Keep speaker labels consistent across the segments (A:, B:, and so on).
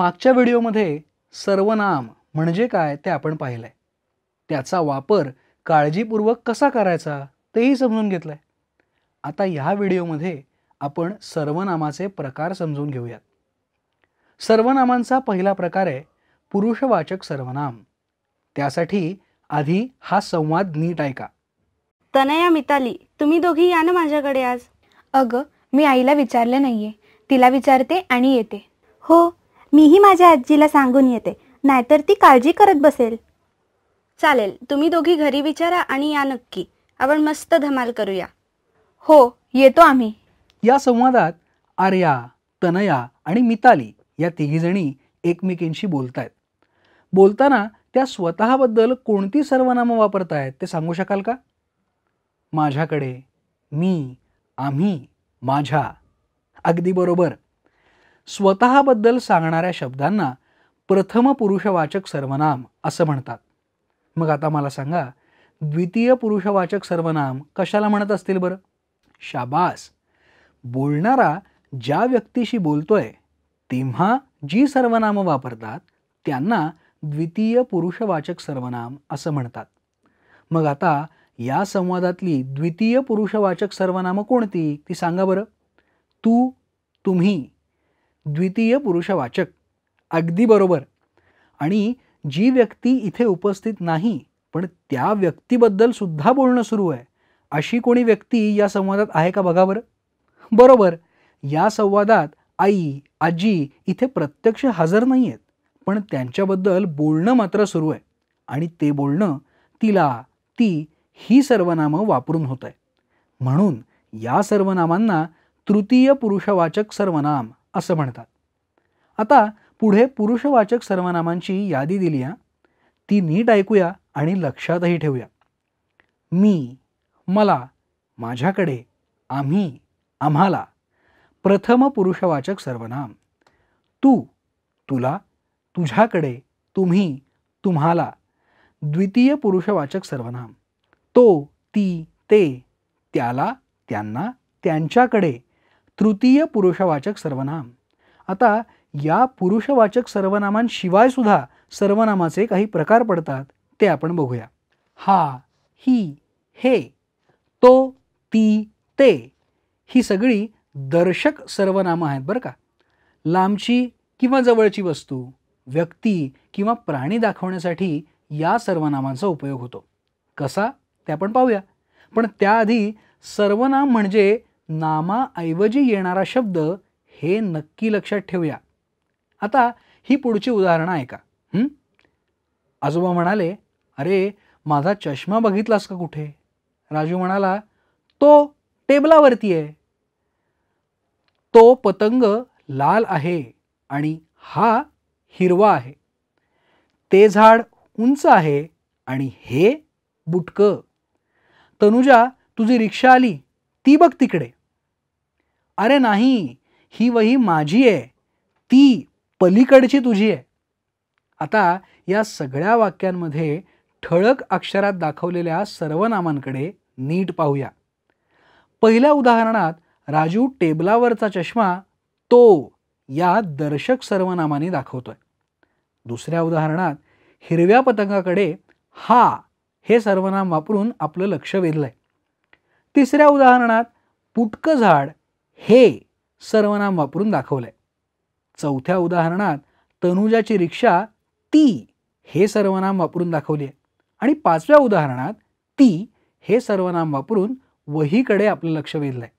A: मागच्या व्हिडिओमध्ये सर्वनाम म्हणजे काय ते आपण पाहिलं आहे त्याचा वापर काळजीपूर्वक कसा करायचा तेही समजून घेतलं आहे आता ह्या व्हिडिओमध्ये आपण सर्वनामाचे प्रकार समजून घेऊयात सर्वनामांचा पहिला प्रकार आहे पुरुषवाचक सर्वनाम त्यासाठी आधी हा संवाद नीट ऐका तनया मिताली तुम्ही दोघी या ना माझ्याकडे आज अगं मी आईला विचारलं नाहीये तिला विचारते आणि येते हो मीही माझ्या आजीला सांगून येते नाहीतर ती काळजी करत बसेल चालेल तुम्ही दोघी घरी विचारा आणि या नक्की आपण मस्त धमाल करूया हो येतो आम्ही या संवादात आर्या तनया आणि मिताली या तिघीजणी एकमेकींशी बोलतायत बोलताना त्या स्वतःबद्दल कोणती सर्वनामं वापरतायत ते सांगू शकाल का माझ्याकडे मी आम्ही माझ्या अगदी बरोबर स्वतःबद्दल सांगणाऱ्या शब्दांना प्रथम पुरुषवाचक सर्वनाम असं म्हणतात मग आता मला सांगा द्वितीय पुरुषवाचक सर्वनाम कशाला म्हणत असतील बरं शाबास बोलणारा ज्या व्यक्तीशी बोलतोय तेव्हा जी सर्वनामं वापरतात त्यांना द्वितीय पुरुषवाचक सर्वनाम असं म्हणतात मग आता या संवादातली द्वितीय पुरुषवाचक सर्वनामं कोणती ती सांगा बरं तू तुम्ही द्वितीय पुरुषवाचक अगदी बरोबर आणि जी व्यक्ती इथे उपस्थित नाही पण त्या व्यक्तीबद्दल सुद्धा बोलणं सुरू आहे अशी कोणी व्यक्ती या संवादात आहे का बघा बरं बरोबर या संवादात आई आजी इथे प्रत्यक्ष हजर नाही आहेत पण त्यांच्याबद्दल बोलणं मात्र सुरू आहे आणि ते बोलणं तिला ती ही सर्वनामं वापरून होत आहे म्हणून या सर्वनामांना तृतीय पुरुषवाचक सर्वनाम असं म्हणतात आता पुढे पुरुषवाचक सर्वनामांची यादी दिली आहे ती नीट ऐकूया आणि लक्षातही ठेवूया मी मला माझ्याकडे आम्ही आम्हाला प्रथम पुरुषवाचक सर्वनाम तू तुला तुझ्याकडे तुम्ही तुम्हाला द्वितीय पुरुषवाचक सर्वनाम तो ती ते त्याला त्यांना त्यांच्याकडे तृतीय पुरुषवाचक सर्वनाम आता या पुरुषवाचक सर्वनामांशिवाय सुद्धा सर्वनामाचे काही प्रकार पडतात ते आपण बघूया हा ही हे तो ती ते ही सगळी दर्शक सर्वनामं आहेत बरं का लांबची किंवा जवळची वस्तू व्यक्ती किंवा प्राणी दाखवण्यासाठी या सर्वनामांचा उपयोग होतो कसा ते आपण पाहूया पण त्याआधी सर्वनाम म्हणजे नामाऐवजी येणारा शब्द हे नक्की लक्षात ठेवूया आता ही पुढची उदाहरणं ऐका आजोबा म्हणाले अरे माझा चष्मा बघितलास का कुठे राजू म्हणाला तो टेबलावरती आहे तो पतंग लाल आहे आणि हा हिरवा आहे ते झाड उंच आहे आणि हे बुटकं तनुजा तुझी रिक्षा आली ती बघ तिकडे अरे नाही ही वही माझी आहे ती पलीकडची तुझी आहे आता या सगळ्या वाक्यांमध्ये ठळक अक्षरात दाखवलेल्या सर्वनामांकडे नीट पाहूया पहिल्या उदाहरणात राजू टेबलावरचा चष्मा तो या दर्शक सर्वनामाने दाखवतोय दुसऱ्या उदाहरणात हिरव्या पतंगाकडे हा हे सर्वनाम वापरून आपलं लक्ष वेधलंय तिसऱ्या उदाहरणात पुटकं झाड हे सर्वनाम वापरून दाखवलंय चौथ्या उदाहरणात तनुजाची रिक्षा ती हे सर्वनाम वापरून दाखवली आहे आणि पाचव्या उदाहरणात ती हे सर्वनाम वापरून वहीकडे आपलं लक्ष वेधलं आहे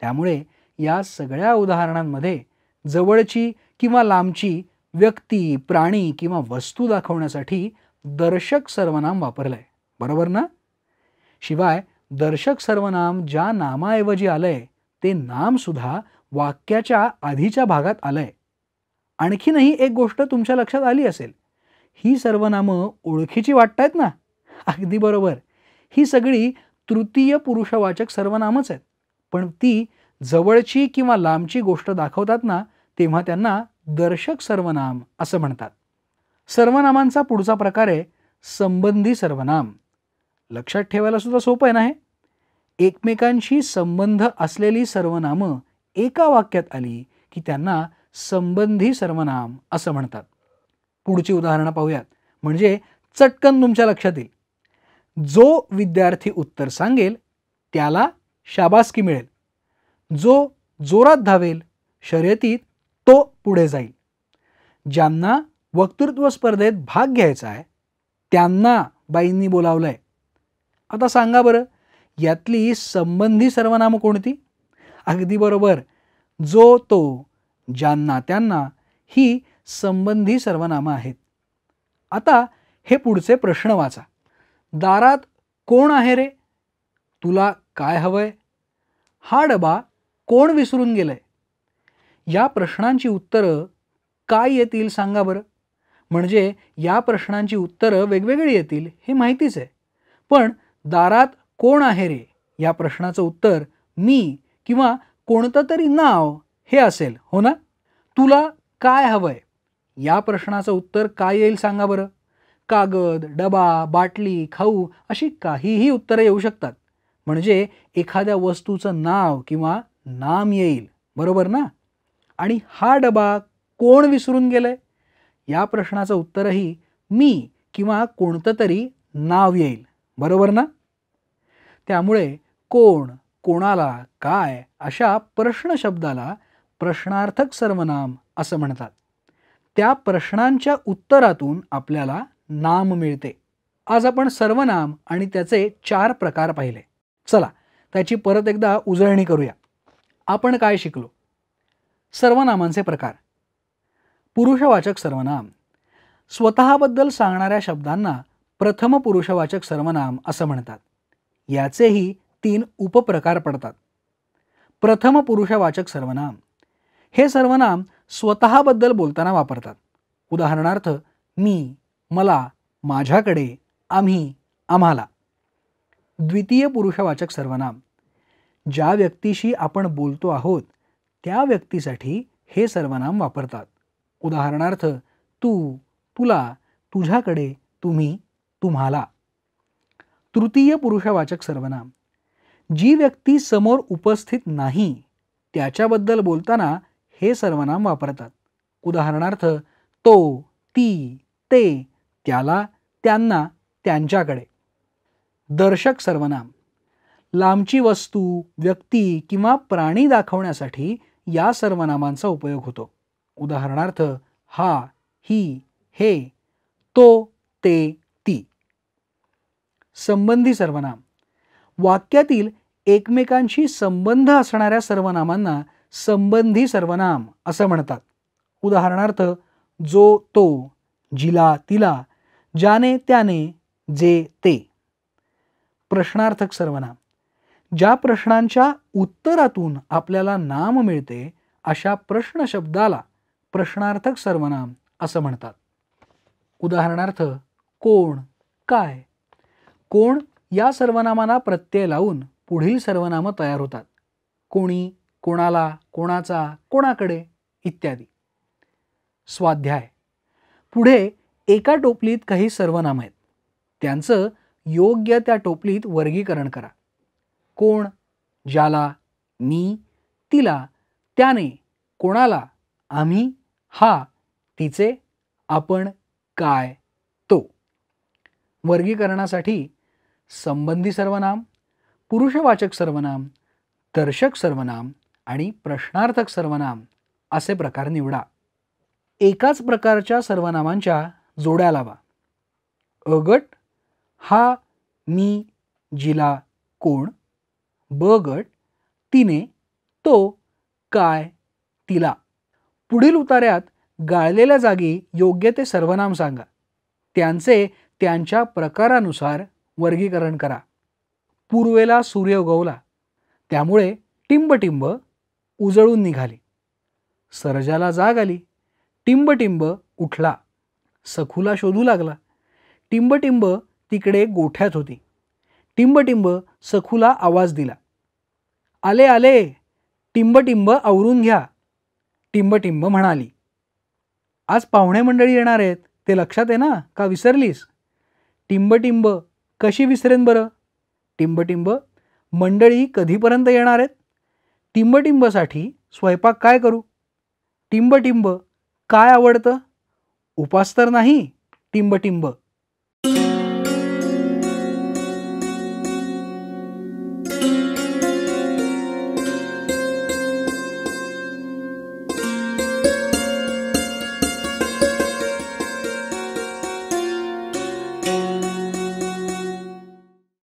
A: त्यामुळे या सगळ्या उदाहरणांमध्ये जवळची किंवा लांबची व्यक्ती प्राणी किंवा वस्तू दाखवण्यासाठी दर्शक सर्वनाम वापरलं आहे बरोबर ना शिवाय दर्शक सर्वनाम ज्या नामाऐवजी आलं ते नामसुद्धा वाक्याच्या आधीच्या भागात आलंय आणखीनही एक गोष्ट तुमच्या लक्षात आली असेल ही सर्व नामं ओळखीची वाटतायत ना अगदी बरोबर ही सगळी तृतीय पुरुषवाचक सर्वनामच आहेत पण ती जवळची किंवा लांबची गोष्ट दाखवतात ना तेव्हा त्यांना दर्शक सर्वनाम असं म्हणतात सर्वनामांचा पुढचा प्रकार आहे संबंधी सर्वनाम लक्षात ठेवायला सुद्धा सोपं आहे ना हे एकमेकांशी संबंध असलेली सर्वनामं एका वाक्यात आली की त्यांना संबंधी सर्वनाम असं म्हणतात पुढची उदाहरणं पाहूयात म्हणजे चटकन तुमच्या लक्षात येईल जो विद्यार्थी उत्तर सांगेल त्याला शाबासकी मिळेल जो जोरात धावेल शर्यतीत तो पुढे जाईल ज्यांना वक्तृत्व स्पर्धेत भाग घ्यायचा आहे त्यांना बाईंनी बोलावलं आहे आता सांगा बरं यातली संबंधी सर्वनाम कोणती अगदी बरोबर जो तो ज्यांना त्यांना ही संबंधी सर्वनामं आहेत आता हे पुढचे प्रश्न वाचा दारात कोण आहे रे तुला काय हवंय हा डबा कोण विसरून गेलंय या प्रश्नांची उत्तरं काय येतील सांगा बरं म्हणजे या प्रश्नांची उत्तरं वेगवेगळी येतील हे माहितीच आहे पण दारात कोण आहे रे या प्रश्नाचं उत्तर मी किंवा कोणतं तरी नाव हे असेल हो ना तुला काय हवंय या प्रश्नाचं उत्तर काय येईल सांगा बरं कागद डबा बाटली खाऊ अशी काहीही उत्तरं येऊ शकतात म्हणजे एखाद्या वस्तूचं नाव किंवा नाम येईल बरोबर ना आणि हा डबा कोण विसरून गेलं या प्रश्नाचं उत्तरही मी किंवा कोणतं तरी नाव येईल बरोबर ना त्यामुळे कोण कोणाला काय अशा प्रश्न शब्दाला प्रश्नार्थक सर्वनाम असं म्हणतात त्या प्रश्नांच्या उत्तरातून आपल्याला नाम मिळते आज आपण सर्वनाम आणि त्याचे चार प्रकार पाहिले चला त्याची परत एकदा उजळणी करूया आपण काय शिकलो सर्वनामांचे प्रकार पुरुषवाचक सर्वनाम स्वतःबद्दल सांगणाऱ्या शब्दांना प्रथम पुरुषवाचक सर्वनाम असं म्हणतात याचेही तीन उपप्रकार पडतात प्रथम पुरुषवाचक सर्वनाम हे सर्वनाम स्वतःबद्दल बोलताना वापरतात उदाहरणार्थ मी मला माझ्याकडे आम्ही आम्हाला द्वितीय पुरुषवाचक सर्वनाम ज्या व्यक्तीशी आपण बोलतो आहोत त्या व्यक्तीसाठी हे सर्वनाम वापरतात उदाहरणार्थ तू तुला तुझ्याकडे तुम्ही तुम्हाला तृतीय पुरुषवाचक सर्वनाम जी व्यक्ती समोर उपस्थित नाही त्याच्याबद्दल बोलताना हे सर्वनाम वापरतात उदाहरणार्थ तो ती ते त्याला त्यांना त्यांच्याकडे दर्शक सर्वनाम लांबची वस्तू व्यक्ती किंवा प्राणी दाखवण्यासाठी या सर्वनामांचा उपयोग होतो उदाहरणार्थ हा ही हे तो ते संबंधी सर्वनाम वाक्यातील एकमेकांशी संबंध असणाऱ्या सर्वनामांना संबंधी सर्वनाम असं म्हणतात उदाहरणार्थ जो तो जिला तिला ज्याने त्याने जे ते प्रश्नार्थक सर्वनाम ज्या प्रश्नांच्या उत्तरातून आपल्याला नाम मिळते अशा प्रश्न शब्दाला प्रश्नार्थक सर्वनाम असं म्हणतात उदाहरणार्थ कोण काय कोण या सर्वनामांना प्रत्यय लावून पुढील सर्वनामं तयार होतात कोणी कोणाला कोणाचा कोणाकडे इत्यादी स्वाध्याय पुढे एका टोपलीत काही सर्वनाम आहेत त्यांचं योग्य त्या टोपलीत वर्गीकरण करा कोण ज्याला मी तिला त्याने कोणाला आम्ही हा तिचे आपण काय तो वर्गीकरणासाठी संबंधी सर्वनाम पुरुषवाचक सर्वनाम दर्शक सर्वनाम आणि प्रश्नार्थक सर्वनाम असे प्रकार निवडा एकाच प्रकारच्या सर्वनामांच्या जोड्या लावा अगट हा मी जिला कोण ब गट तिने तो काय तिला पुढील उतार्यात गाळलेल्या जागी योग्य ते सर्वनाम सांगा त्यांचे त्यांच्या प्रकारानुसार वर्गीकरण करा पूर्वेला सूर्य उगवला त्यामुळे टिंबटिंब उजळून निघाली सरजाला जाग आली टिंबटिंब उठला सखूला शोधू लागला टिंबटिंब तिकडे गोठ्यात होती टिंबटिंब सखूला आवाज दिला आले आले टिंबटिंब आवरून घ्या टिंबटिंब म्हणाली आज पाहुणे मंडळी येणार आहेत ते लक्षात आहे ना का विसरलीस टिंबटिंब कशी विसरेन बरं टिंबटिंब मंडळी कधीपर्यंत येणार आहेत टिंबटिंबसाठी स्वयंपाक काय करू टिंबटिंब काय आवडतं उपास तर नाही टिंबटिंब